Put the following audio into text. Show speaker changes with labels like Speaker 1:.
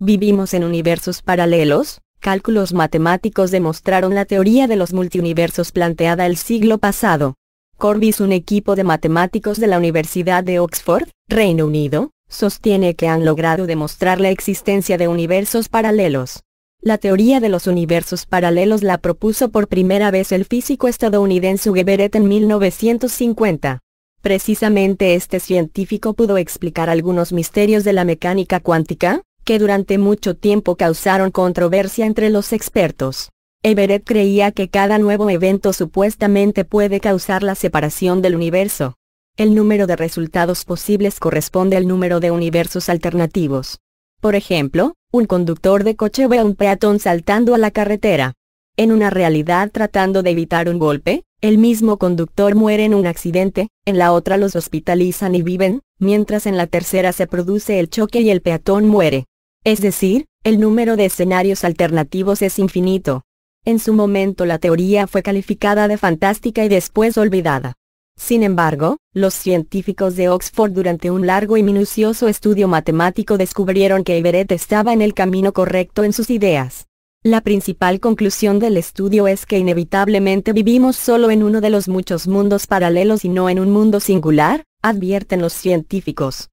Speaker 1: ¿Vivimos en universos paralelos? Cálculos matemáticos demostraron la teoría de los multiuniversos planteada el siglo pasado. Corbis, un equipo de matemáticos de la Universidad de Oxford, Reino Unido, sostiene que han logrado demostrar la existencia de universos paralelos. La teoría de los universos paralelos la propuso por primera vez el físico estadounidense Everett en 1950. Precisamente este científico pudo explicar algunos misterios de la mecánica cuántica, que durante mucho tiempo causaron controversia entre los expertos. Everett creía que cada nuevo evento supuestamente puede causar la separación del universo. El número de resultados posibles corresponde al número de universos alternativos. Por ejemplo, un conductor de coche ve a un peatón saltando a la carretera. En una realidad tratando de evitar un golpe, el mismo conductor muere en un accidente, en la otra los hospitalizan y viven, mientras en la tercera se produce el choque y el peatón muere. Es decir, el número de escenarios alternativos es infinito. En su momento la teoría fue calificada de fantástica y después olvidada. Sin embargo, los científicos de Oxford durante un largo y minucioso estudio matemático descubrieron que Everett estaba en el camino correcto en sus ideas. La principal conclusión del estudio es que inevitablemente vivimos solo en uno de los muchos mundos paralelos y no en un mundo singular, advierten los científicos.